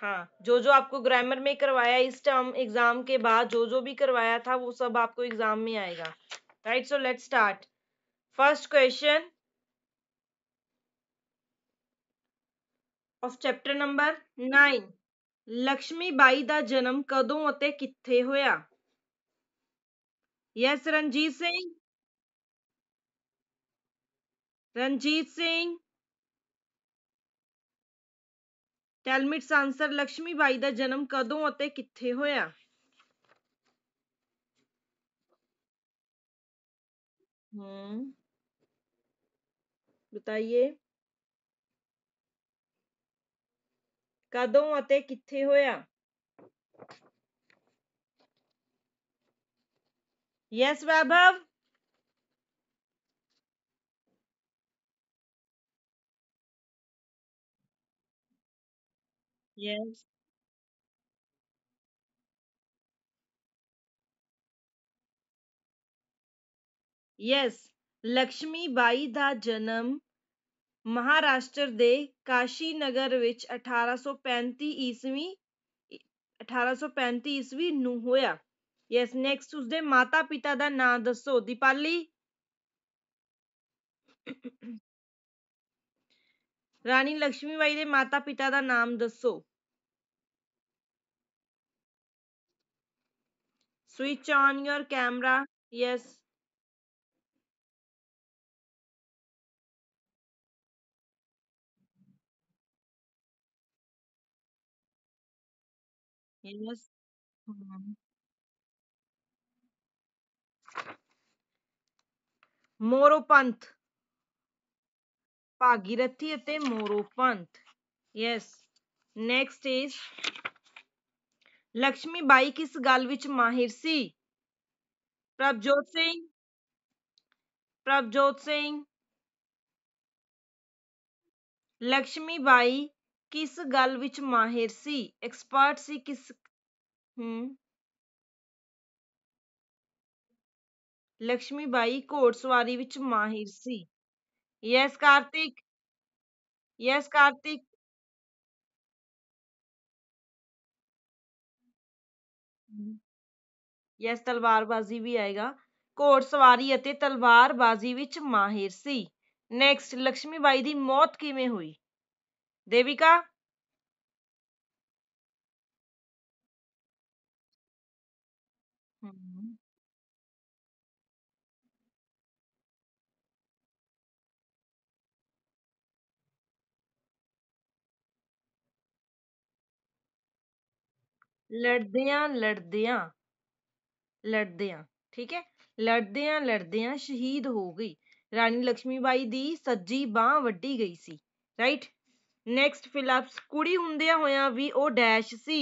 हाँ जो जो आपको ग्रामर में करवाया इस टर्म एग्जाम के बाद जो जो भी करवाया था वो सब आपको एग्जाम में आएगा right so let start first question of chapter number nine Lakshmi Bai का जन्म कदों अते किथे होया yes Ranjit Singh Ranjit Singh tell answer Lakshmi Bai का जन्म कदों और कितने होया बताइए कदों और कितने होया yes Vaibhav Yes. Yes. Lakshmi Bai da janam Maharashtra ਦੇ ਕਾਸ਼ੀ ਨਗਰ ਵਿੱਚ 1835 ਈਸਵੀ 1835 ਈਸਵੀ ਨੂੰ ਹੋਇਆ ਯੈਸ ਨੈਕਸਟ ਉਸਦੇ ਮਾਤਾ ਪਿਤਾ ਦਾ ਨਾਮ ਦੱਸੋ ਦੀਪਾਲੀ ਰਾਣੀ ਲక్ష్ਮੀਬਾਈ ਦੇ ਮਾਤਾ ਪਿਤਾ ਦਾ ਨਾਮ ਦੱਸੋ switch on your camera yes Moropant Bhagirathi Moropant yes next is Lakshmi Bai ਕਿਸ ਗੱਲ ਵਿੱਚ ਮਾਹਿਰ ਸੀ ਪ੍ਰਭਜੋਤ ਸਿੰਘ ਪ੍ਰਭਜੋਤ ਸਿੰਘ ਲక్ష్ਮੀ ਬਾਈ ਕਿਸ ਗੱਲ ਵਿੱਚ ਮਾਹਿਰ ਸੀ ਐਕਸਪਰਟ ਸੀ ਕਿਸ ਹੂੰ ਲక్ష్ਮੀ ਬਾਈ ਘੋੜਸਵਾਰੀ ਵਿੱਚ ਮਾਹਿਰ ਸੀ yes Kartik yes Kartik yes ਤਲਵਾਰਬਾਜ਼ੀ ਵੀ ਆਏਗਾ। ਘੋੜਸਵਾਰੀ ਅਤੇ ਤਲਵਾਰਬਾਜ਼ੀ ਵਿੱਚ ਮਾਹਿਰ ਸੀ next ਲਕਸ਼ਮੀ ਬਾਈ ਦੀ ਮੌਤ ਕਿਵੇਂ ਹੋਈ? ਦੇਵਿਕਾ लड़दियाँ लड़दियाँ लड़दियाँ ठीक है लड़दियाँ लड़दियाँ शहीद हो गई रानी बाई दी सज्जी बाह वी गई सी राइट नेक्स्ट फिलअप्स कुड़ी होंदया होया भी वह डैश सी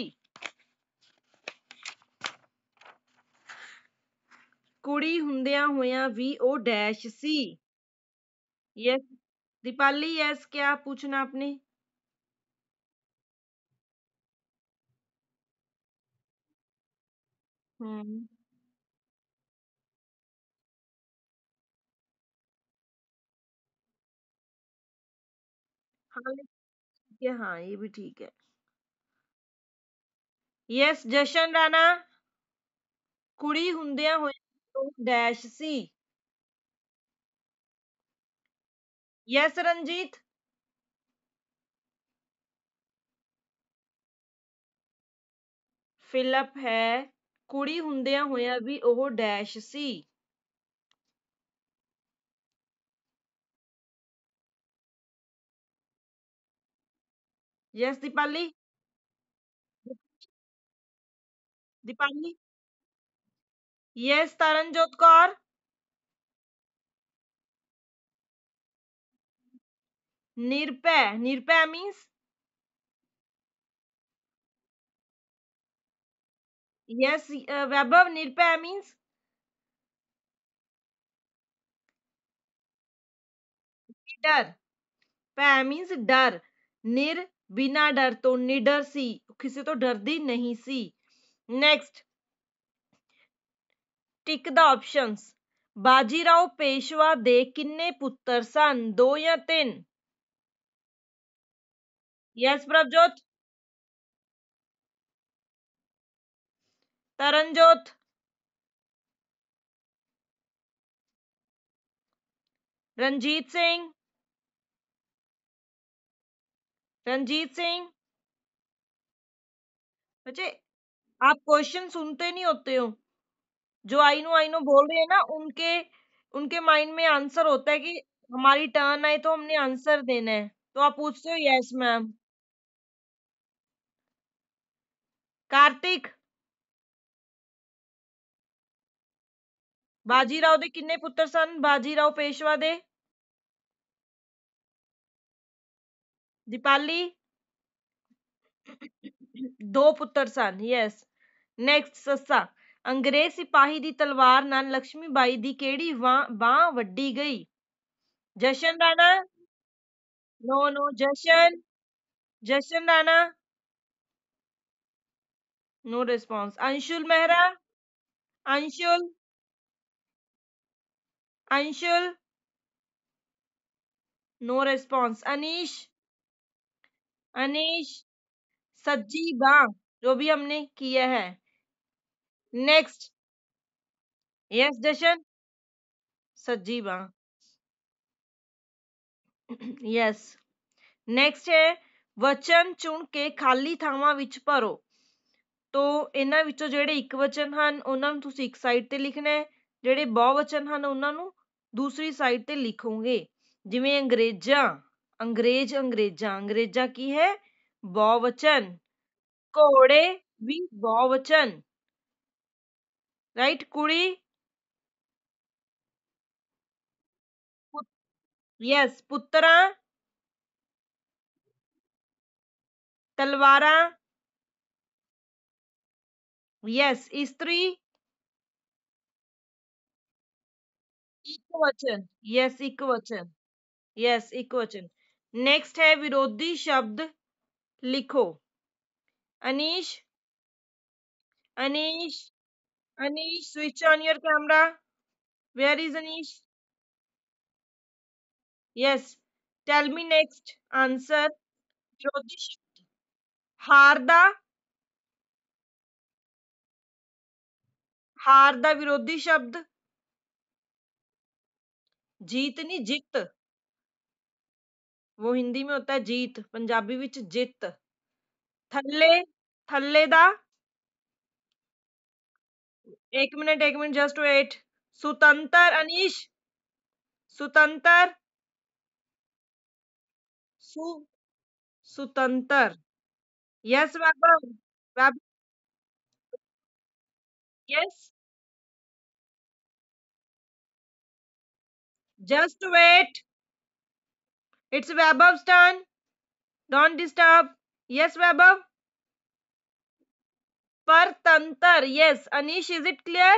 कुड़ी होंदया होया भी वह डैश सी यस दीपाली यस क्या पूछना आपने हम्म। हाँ, हाँ ये भी ठीक है यस जशन राणा कुड़ी हुंदिया हो डैश सी यस रंजीत फिलअप है ਕੁੜੀ ਹੁੰਦਿਆਂ ਹੋਇਆਂ ਵੀ ਉਹ ਡੈਸ਼ ਸੀ। yes Deepali Deepali yes Taranjot Kaur nirpay nirpay means yes uh, vaibhav nirbhay डर पै मीन्स डर निर बिना डर तो निडर सी किसी तो डरती नहीं सी next tick the options Bajirao Peshwa दे किन्ने पुत्र सन दो या तीन यस प्रभजोत तरनजोत रंजीत सिंह रंजीत सिंह बच्चे आप क्वेश्चन सुनते नहीं होते हो जो आइनो आइनो बोल रहे हैं ना उनके उनके माइंड में आंसर होता है कि हमारी टर्न आई तो हमने आंसर देना है तो आप पूछते हो यस मैम कार्तिक बाजीराव के किन्ने पुत्र सन बाजीराव पेशवा दे दीपाली दो पुत्र सन यस नेक्स्ट सस्सा अंग्रेज सिपाही दी तलवार नाल लक्ष्मी बाई दी केड़ी वां वड्डी गई Jashan Rana no no Jashan Jashan Rana no response Anshul Mehra Anshul Anshul, no response. Anish, Anish, Sajiba, जो भी हमने किया है Next, yes Dashan, Sajiba, yes. Next है वचन चुन के खाली थावा भरो तो इन्होंने जेडे एक वचन हैं उन्होंने एक साइड पर लिखना है जेडे बहुवचन हैं उन्होंने दूसरी साइड ते लिखोगे जिमें अंग्रेजा अंग्रेज अंग्रेजा अंग्रेजा की है बहुवचन घोड़े भी बहुवचन राइट कुड़ी यस पुत्र तलवारा यस स्त्री इक्वचन यस इक्वचन यस इक्वचन नेक्स्ट है विरोधी शब्द लिखो Anish Anish Anish switch on your camera where is Anish yes tell me next answer विरोधी शब्द हारदा हार दा विरोधी शब्द जीतनी जित वो हिंदी में होता है जीत पंजाबी विच जित थल्ले थल्ले दा एक मिनट एक मिनट जस्ट वेट सुतंतर अनीश सुतंतर सु सुतंतर yes Vaibhav yes Just wait. It's Vaibhav's turn. Don't disturb. Yes, Vaibhav. Partantar. Yes. Anish, is it clear?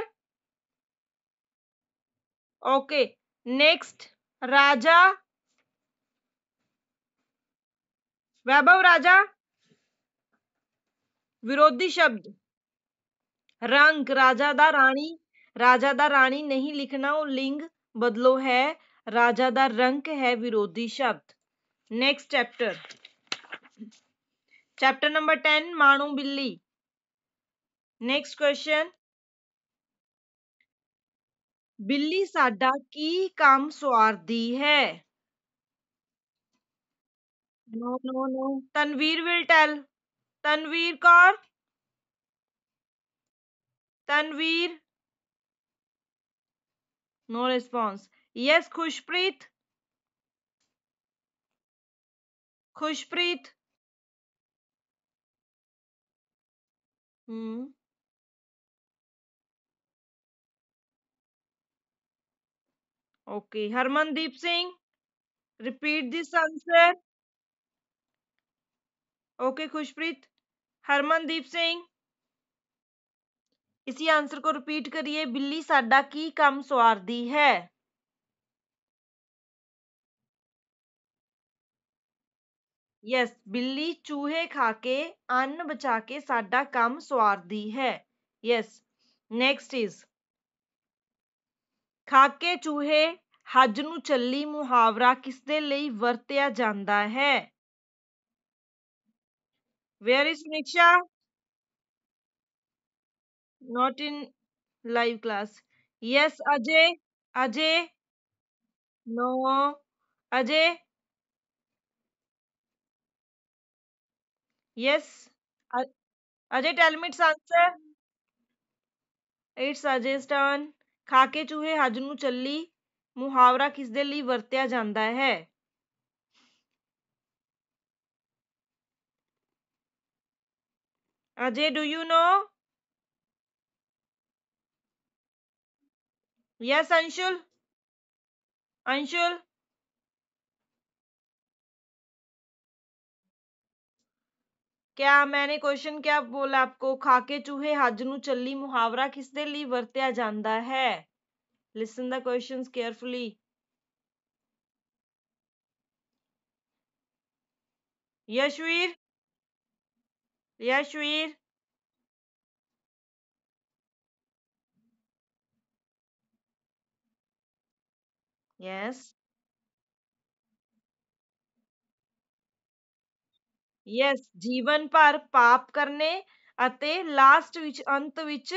Okay. Next. Raja. Vaibhav Raja. विरोधी शब्द रंग राजा दा रानी राजा दा रानी नहीं लिखना और लिंग बदलो है राजा का रंक है विरोधी शब्द next chapter chapter number ten माणू बिल्ली नेक्स्ट क्वेश्चन ਬਿੱਲੀ ਸਾਡਾ ਕੀ ਕੰਮ ਸਵਾਰਦੀ है no no no Tanveer will tell Tanveer Kaur Tanveer No response. Yes, Khushpreet. Khushpreet. Hmm. Okay, Harmandeep Singh, repeat this answer. Okay, Khushpreet. Harmandeep Singh. इसी आंसर को रिपीट करिए बिल्ली साडा की कम सवारदी है यस बिल्ली चूहे खा के अन्न बचा के साडा काम सवारदी है यस नेक्स्ट इज खाके चूहे हज ਨੂੰ ਚੱਲੀ ਮੁਹਾਵਰਾ ਕਿਸ ਦੇ ਲਈ ਵਰਤਿਆ ਜਾਂਦਾ ਹੈ where is not in live class yes ajay ajay no ajay yes ajay tell me its answer it's ajay's turn ਖਾਕੇ ਚੂਹੇ ਹੱਜ ਨੂੰ ਚੱਲੀ ਮੁਹਾਵਰਾ ਕਿਸ ਦੇ ਲਈ ਵਰਤਿਆ ਜਾਂਦਾ ਹੈ ਅਜੇ do you know yes Anshul anshul क्या मैंने क्वेश्चन क्या बोला आपको खाके चूहे हज नली मुहावरा किसने लिए वरत्या जाता है listen the questions carefully Yashveer Yashveer Yes. Yes ਜੀਵਨ ਭਰ ਪਾਪ ਕਰਨੇ ਅਤੇ ਲਾਸਟ ਵਿੱਚ ਅੰਤ ਵਿੱਚ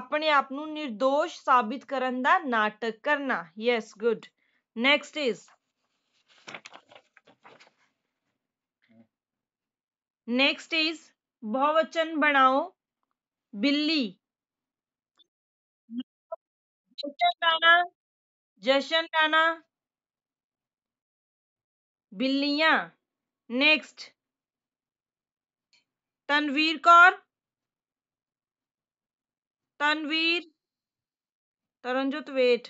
ਆਪਣੇ ਆਪ ਨੂੰ નિર્ਦੋਸ਼ ਸਾਬਿਤ ਕਰਨ ਦਾ ਨਾਟਕ ਕਰਨਾ yes good next is next is बहुवचन बनाओ बिल्ली बेचन दाना जशन राणा बिल्लियां next Tanveer Kaur Tanveer Taranjot wait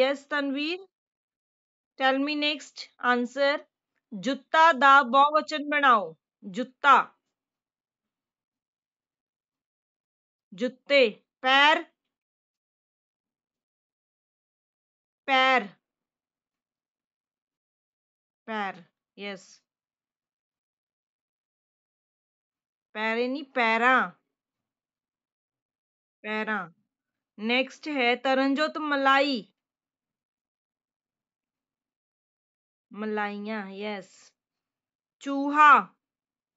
yes Tanveer tell me next answer जुत्ता दा बहुवचन बनाओ जुत्ता जुत्ते पैर पैर पैर यस पैर यानी पैर पैरा नेक्स्ट है तरनजोत मलाई मलाइया यस चूहा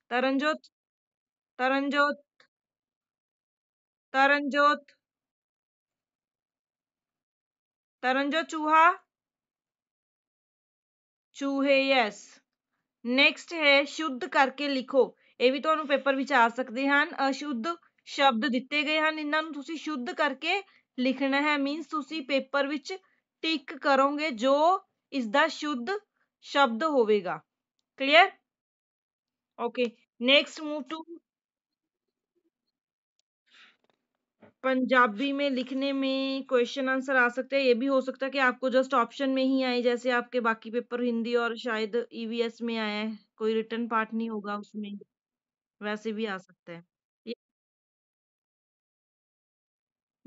तरनजोत तरनजोत तरनजोत तरंजो चूहा ਚੂਹੇ ਯੈਸ ਨੈਕਸਟ ਹੈ ਸ਼ੁੱਧ ਕਰਕੇ ਲਿਖੋ ਇਹ ਵੀ ਤੁਹਾਨੂੰ ਪੇਪਰ ਵਿੱਚ ਆ ਸਕਦੇ ਹਨ ਅਸ਼ੁੱਧ ਸ਼ਬਦ ਦਿੱਤੇ ਗਏ ਹਨ ਇਹਨਾਂ ਨੂੰ ਤੁਸੀਂ ਸ਼ੁੱਧ ਕਰਕੇ ਲਿਖਣਾ ਹੈ ਮੀਨਸ ਤੁਸੀਂ ਪੇਪਰ ਵਿੱਚ ਟਿਕ ਕਰੋਗੇ ਜੋ ਇਸ ਦਾ ਸ਼ੁੱਧ ਸ਼ਬਦ ਹੋਵੇਗਾ clear okay next move to Punjabi में लिखने में क्वेश्चन आंसर आ सकते हैं ये भी हो सकता है कि आपको जस्ट ऑप्शन में ही आए जैसे आपके बाकी पेपर हिंदी और शायद ईवीएस e में आया है कोई रिटर्न पार्ट नहीं होगा उसमें वैसे भी आ सकता है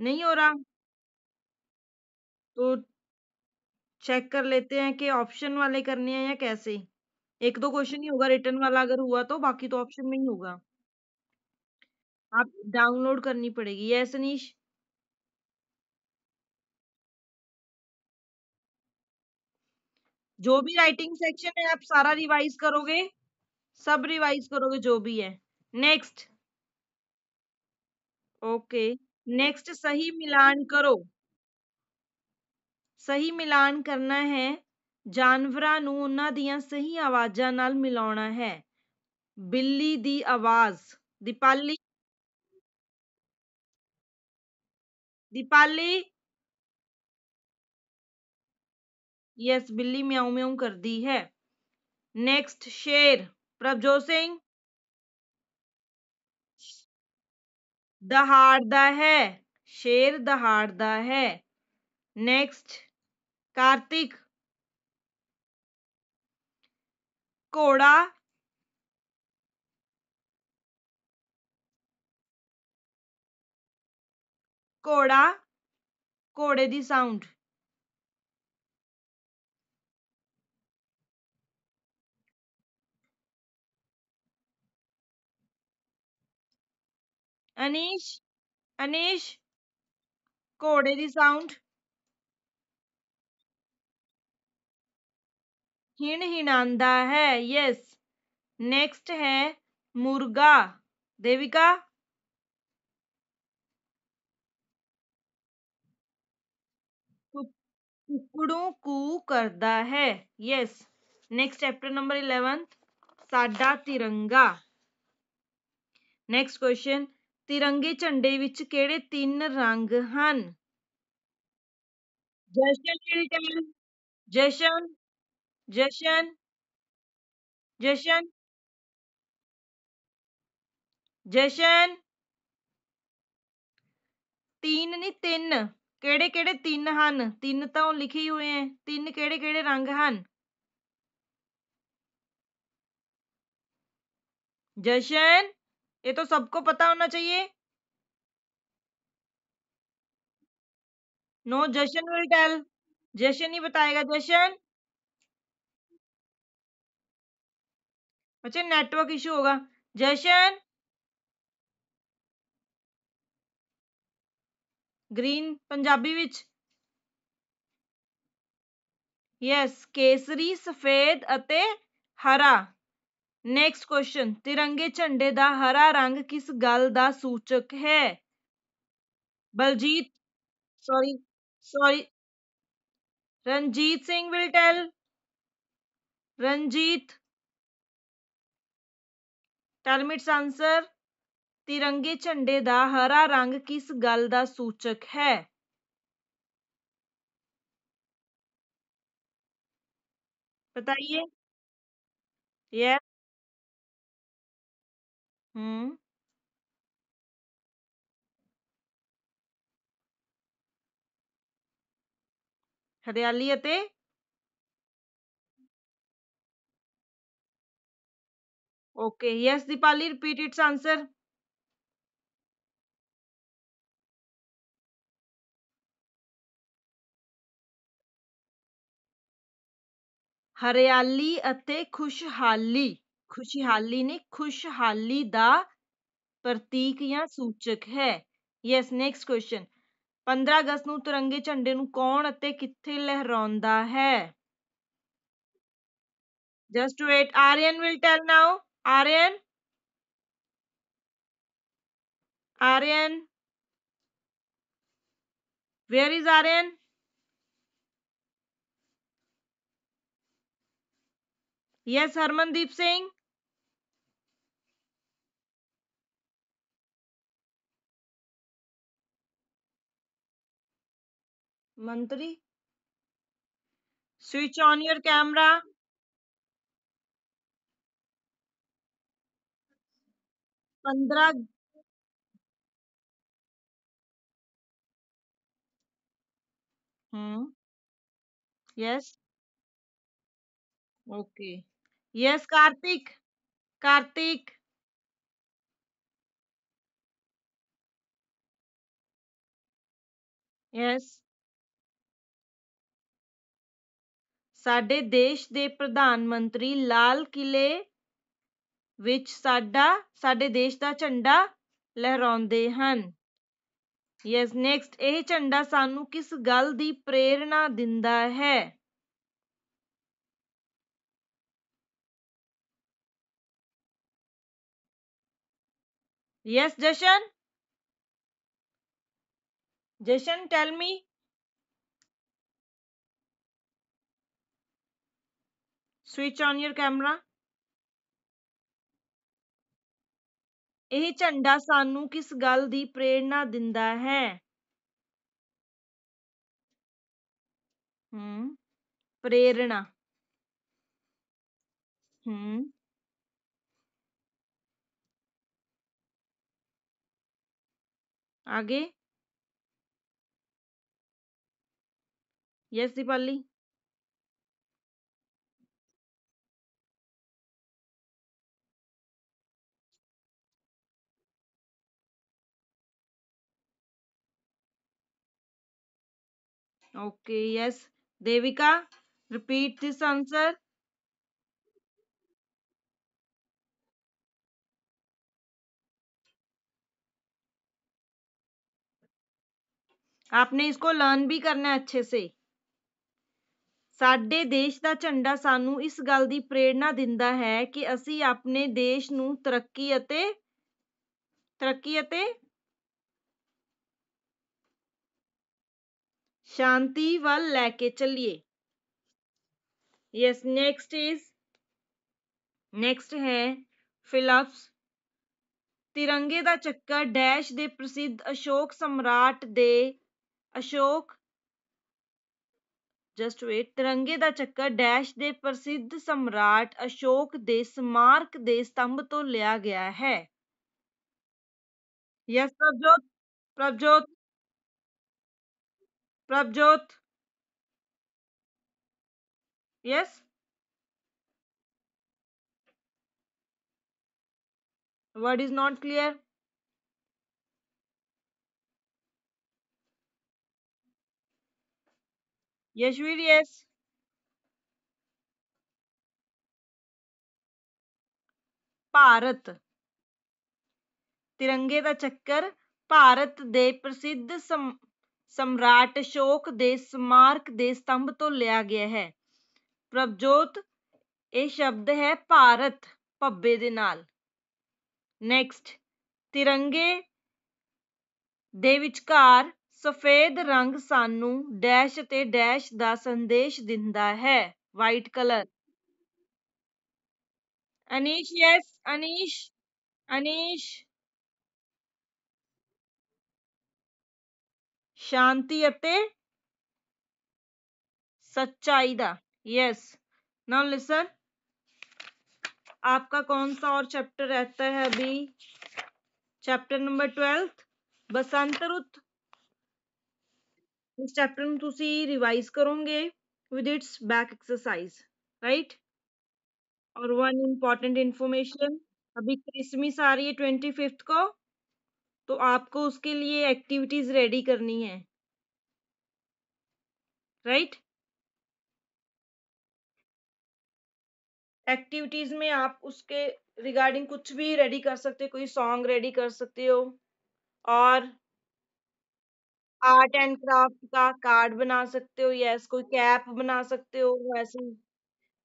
नहीं हो रहा तो चेक कर लेते हैं कि ऑप्शन वाले करने हैं या कैसे एक दो क्वेश्चन ही होगा रिटर्न वाला अगर हुआ तो बाकी तो ऑप्शन में ही होगा आप डाउनलोड करनी पड़ेगी यस अनिश जो भी राइटिंग सेक्शन है आप सारा रिवाइज करोगे सब रिवाइज करोगे जो भी है नेक्स्ट ओके नेक्स्ट सही मिलान करो सही मिलान करना है ਜਾਨਵਰਾਂ उन्हों ਉਹਨਾਂ आवाजा ਸਹੀ ਆਵਾਜ਼ਾਂ ਨਾਲ ਮਿਲਾਉਣਾ ਹੈ ਬਿੱਲੀ ਦੀ दीपाली यस बिल्ली म्याऊ म्याऊ कर दी है नेक्स्ट शेर प्रभजोत सिंह दहाड़दा है शेर दहाड़दा है नेक्स्ट कार्तिक घोड़ा घोड़ा घोड़े दी साउंड अनीश अनीश घोड़े दी साउंड हिण हिणांदा है यस नेक्स्ट है मुर्गा देविका कुकड़ों को करता है yes next chapter number eleventh साडा तिरंगा नेक्स्ट क्वेश्चन तिरंगे झंडे तीन रंग हैं जशन जशन जशन जशन जशन तीन नहीं तीन केड़े केड़े तीन हैं तीन तो ਉਹ ਲਿਖੇ ਹੀ ਹੋਏ हैं ਤਿੰਨ ਕਿਹੜੇ ਕਿਹੜੇ जशन ये तो सबको पता होना चाहिए no Jashan will tell Jashan ही बताएगा जशन अच्छा नेटवर्क इशू होगा जशन ग्रीन पंजाबी विच यस ਕੇਸਰੀ ਸਫੇਦ ਅਤੇ ਹਰਾ ਨੈਕਸਟ ਕੁਐਸਚਨ ਤਿਰੰਗੇ ਝੰਡੇ ਦਾ ਹਰਾ ਰੰਗ ਕਿਸ ਗੱਲ ਦਾ ਸੂਚਕ ਹੈ Baljeet sorry sorry Ranjeet Singh will tell Ranjeet tell me its answer तिरंगे झंडे का हरा रंग किस गल का सूचक है बताइए यस हम्म हरियाली okay yes Deepali repeat its answer ਹਰਿਆਲੀ ਅਤੇ ਖੁਸ਼ਹਾਲੀ ਖੁਸ਼ਹਾਲੀ ਨੇ ਖੁਸ਼ਹਾਲੀ ਦਾ ਪ੍ਰਤੀਕ ਜਾਂ ਸੂਚਕ ਹੈ ਯੈਸ ਨੈਕਸਟ ਕੁਐਸਚਨ 15 ਅਗਸਤ ਨੂੰ ਤਿਰੰਗੇ ਝੰਡੇ ਨੂੰ ਕੌਣ ਅਤੇ ਕਿੱਥੇ ਲਹਿਰਾਉਂਦਾ ਹੈ just wait Aryan will tell now Aryan Aryan where is Aryan yes Harmandeep Singh मंत्री स्विच ऑन योर कैमरा पंद्रह hmm yes yes. Okay yes Kartik Kartik yes ਸਾਡੇ ਦੇਸ਼ ਦੇ ਪ੍ਰਧਾਨ ਮੰਤਰੀ ਲਾਲ ਕਿਲੇ ਵਿੱਚ ਸਾਡਾ ਸਾਡੇ ਦੇਸ਼ ਦਾ ਝੰਡਾ ਲਹਿਰਾਉਂਦੇ ਹਨ ਯੈਸ ਨੈਕਸਟ ਇਹ ਝੰਡਾ ਸਾਨੂੰ ਕਿਸ ਗੱਲ ਦੀ ਪ੍ਰੇਰਣਾ ਦਿੰਦਾ ਹੈ Yes, Jashan? Jashan, tell me. Switch on your camera. ਇਹ ਝੰਡਾ ਸਾਨੂੰ ਕਿਸ ਗੱਲ ਦੀ ਪ੍ਰੇਰਣਾ ਦਿੰਦਾ ਹੈ ਹੂੰ ਪ੍ਰੇਰਣਾ ਹੂੰ आगे yes Deepali okay yes Devika repeat this answer आपने इसको लर्न भी करना अच्छे से साडे देश का झंडा सानू इस गल की प्रेरणा दिता है कि असी अपने देश में तरक्की तरक्की शांति वाल लैके चलीए यस नेक्स्ट इज नेक्स्ट है फिलप्स तिरंगे का चक्कर डैश दे प्रसिद्ध अशोक सम्राट दे अशोक जस्ट वेट तिरंगे का चक्कर डैश के प्रसिद्ध सम्राट अशोक दे स्मारक दे स्तंभ तो लिया गया है yes Prabhjot Prabhjot Prabhjot yes word is not clear Yes, Bharat ਤਿਰੰਗੇ ਦਾ ਚੱਕਰ ਭਾਰਤ ਦੇ ਪ੍ਰਸਿੱਧ ਸਮ ਸਮਰਾਟ ਅਸ਼ੋਕ ਦੇ ਸਮਾਰਕ ਦੇ ਸਤੰਭ ਤੋਂ ਲਿਆ ਗਿਆ ਹੈ ਪ੍ਰਭਜੋਤ ਇਹ ਸ਼ਬਦ ਹੈ ਭਾਰਤ ਭੱਬੇ ਦੇ ਨਾਲ ਨੈਕਸਟ ਤਿਰੰਗੇ ਦੇ ਵਿਚਕਾਰ ਸਫੇਦ ਰੰਗ ਸਾਨੂੰ ਡੈਸ਼ ਅਤੇ ਡੈਸ਼ ਦਾ ਸੰਦੇਸ਼ ਦਿੰਦਾ ਹੈ white colour Anish yes Anish Anish ਸ਼ਾਂਤੀ ਅਤੇ सच्चाई द यस नाउ लिसन आपका कौन सा और चैप्टर रहता है अभी चैप्टर नंबर ट्वेल्थ बसंत ऋतु ਇਸ चैप्टर रिवाइज करोगे with its back exercise right और वन इम्पॉर्टेंट इन्फॉर्मेशन अभी क्रिसमस आ रही है ट्वेंटी फिफ्थ को तो आपको उसके लिए एक्टिविटीज रेडी करनी है राइट right? एक्टिविटीज में आप उसके रिगार्डिंग कुछ भी रेडी कर सकते हो कोई सॉन्ग रेडी कर सकते हो और आर्ट एंड क्राफ्ट का कार्ड बना सकते हो यस कोई कैप बना सकते हो वैसे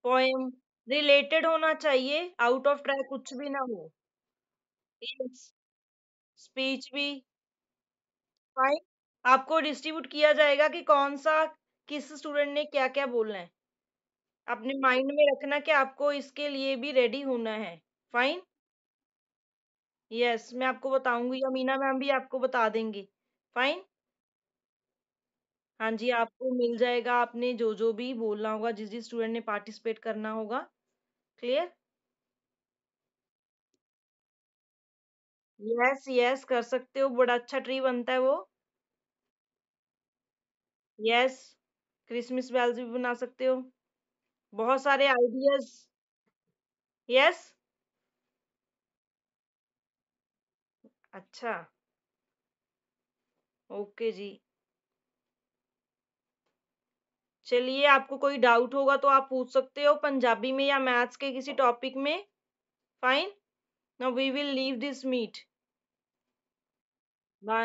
पोएम रिलेटेड होना चाहिए आउट ऑफ ट्रैक कुछ भी ना हो स्पीच भी फाइन आपको डिस्ट्रीब्यूट किया जाएगा कि कौन सा किस स्टूडेंट ने क्या क्या बोलना है अपने माइंड में रखना कि आपको इसके लिए भी रेडी होना है फाइन यस yes, मैं आपको बताऊंगी या मीना मैम भी आपको बता देंगी फाइन हाँ जी, आपको मिल जाएगा आपने जो, जो भी बोलना होगा, जिस-जिस स्टूडेंट ने पार्टिसिपेट करना होगा, क्लियर? यस, यस कर सकते हो, बड़ा अच्छा ट्री बनता है वो। यस, क्रिसमस बेल्स भी बना सकते हो। बहुत सारे आइडियाज़ यस। अच्छा। ओके जी। चलिए आपको कोई डाउट होगा तो आप पूछ सकते हो पंजाबी में या मैथ्स के किसी टॉपिक में fine now we will leave this meet bye